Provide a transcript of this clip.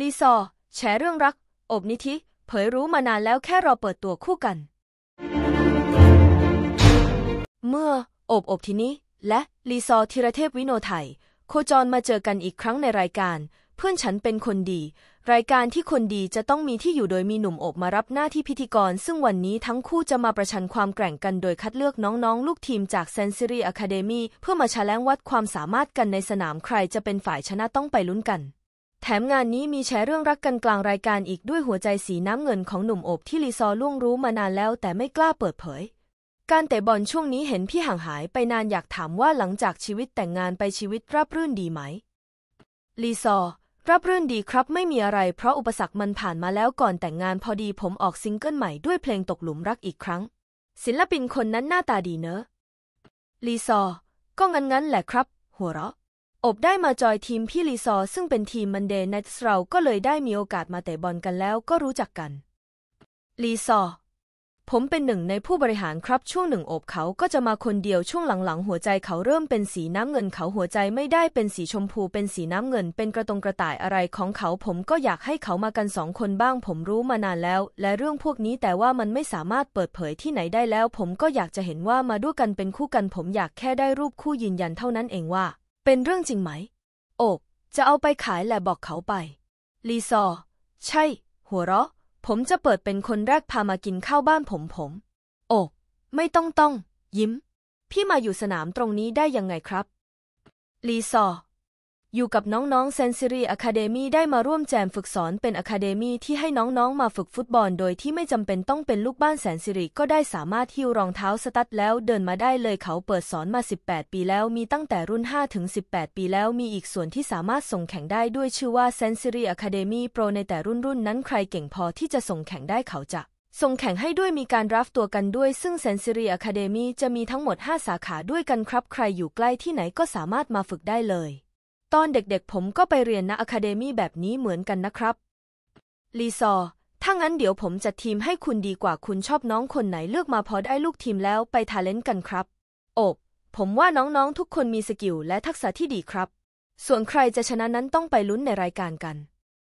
ลีซอแฉเรื่องรัก อบนิธิ เผยรู้มานานแล้วแค่รอเปิดตัวคู่กัน เมื่ออบอบทีนี้ และลีซอธีรเทพวิโนไทยโคจรมาเจอกันอีกครั้งในรายการ เพื่อนฉันเป็นคนดี รายการที่คนดีจะต้องมีที่อยู่โดยมีหนุ่มอบมารับหน้าที่พิธีกร ซึ่งวันนี้ทั้งคู่จะมาประชันความแกร่งกันโดยคัดเลือกน้องๆลูกทีมจากเซนซิรีอะคาเดมีเพื่อมาชาแลงวัดความสามารถกันในสนามใครจะเป็นฝ่ายชนะต้องไปลุ้นกันแถมงานนี้มีแชร์เรื่องรักกันกลางรายการอีกด้วยหัวใจสีน้ำเงินของหนุ่มโอบ ที่ลีซอล่วงรู้มานานแล้ว แต่ไม่กล้าเปิดเผย การเตะบอลช่วงนี้เห็นพี่ห่างหายไปนานอยากถามว่าหลังจากชีวิตแต่งงานไปชีวิตราบรื่นดีไหมลีซอรับรื่นดีครับ ไม่มีอะไร เพราะอุปสรรคมันผ่านมาแล้วก่อนแต่งงานพอดีผมออกซิงเกิลใหม่ด้วยเพลงตกหลุมรักอีกครั้ง ศิลปินคนนั้นหน้าตาดีเนอะลีซอ ก็งั้นงั้นแหละครับ หัวเราะอบได้มาจอยทีมพี่ลีซอ ซึ่งเป็นทีมมันเดย์ไนท์เราก็เลยได้มีโอกาสมาเตะบอลกันแล้วก็รู้จักกันลีซอผมเป็นหนึ่งในผู้บริหารครับ ช่วงหนึ่งอบเขาก็จะมาคนเดียวช่วงหลัง ๆ หัวใจเขาเริ่มเป็นสีน้ำเงิน เขาหัวใจไม่ได้เป็นสีชมพูเป็นสีน้ำเงิน เป็นกระตรงกระต่ายอะไรของเขา ผมก็อยากให้เขามากันสองคนบ้าง ผมรู้มานานแล้ว และเรื่องพวกนี้แต่ว่ามันไม่สามารถเปิดเผยที่ไหนได้แล้ว ผมก็อยากจะเห็นว่ามาด้วยกันเป็นคู่กัน ผมอยากแค่ได้รูปคู่ยืนยันเท่านั้นเองว่าเป็นเรื่องจริงไหม โอ้จะเอาไปขายแหละบอกเขาไป ลีซอ ใช่ หัวเราะ ผมจะเปิดเป็นคนแรกพามากินข้าวบ้านผมผม โอ้ไม่ต้องต้อง ยิ้ม พี่มาอยู่สนามตรงนี้ได้ยังไงครับ ลีซออยู่กับน้องๆเซนซิรีอะคาเดมี่ได้มาร่วมแจมฝึกสอนเป็นอะคาเดมี่ที่ให้น้องๆมาฝึกฟุตบอล โดยที่ไม่จำเป็นต้องเป็นลูกบ้านแสนสิริก็ได้สามารถหิ้วรองเท้าสตัดแล้ว เดินมาได้เลยเขาเปิดสอนมา 18 ปีแล้วมีตั้งแต่รุ่น 5 ถึง 18 ปีแล้วมีอีกส่วนที่สามารถส่งแข่งได้ด้วยชื่อว่าเซนซิรีอะคาเดมี่โปรในแต่รุ่นรุ่นนั้นใครเก่งพอที่จะส่งแข่งได้เขาจะ ส่งแข่งให้ด้วยมีการรับตัวกันด้วย ซึ่งเซนซิรีอะคาเดมี่จะมีทั้งหมด 5 สาขาด้วยกันครับ ใครอยู่ใกล้ที่ไหนก็สามารถมาฝึกได้เลยตอนเด็กๆ ผมก็ไปเรียนณอะคาเดมี่แบบนี้เหมือนกันนะครับ ลีซอ ถ้างั้นเดี๋ยวผมจัดทีมให้คุณดีกว่าคุณชอบน้องคนไหนเลือกมาพอได้ลูกทีมแล้วไปทาเลนต์กันครับ โอบ ผมว่าน้องๆ ทุกคนมีสกิลและทักษะที่ดีครับ ส่วนใครจะชนะนั้นต้องไปลุ้นในรายการกัน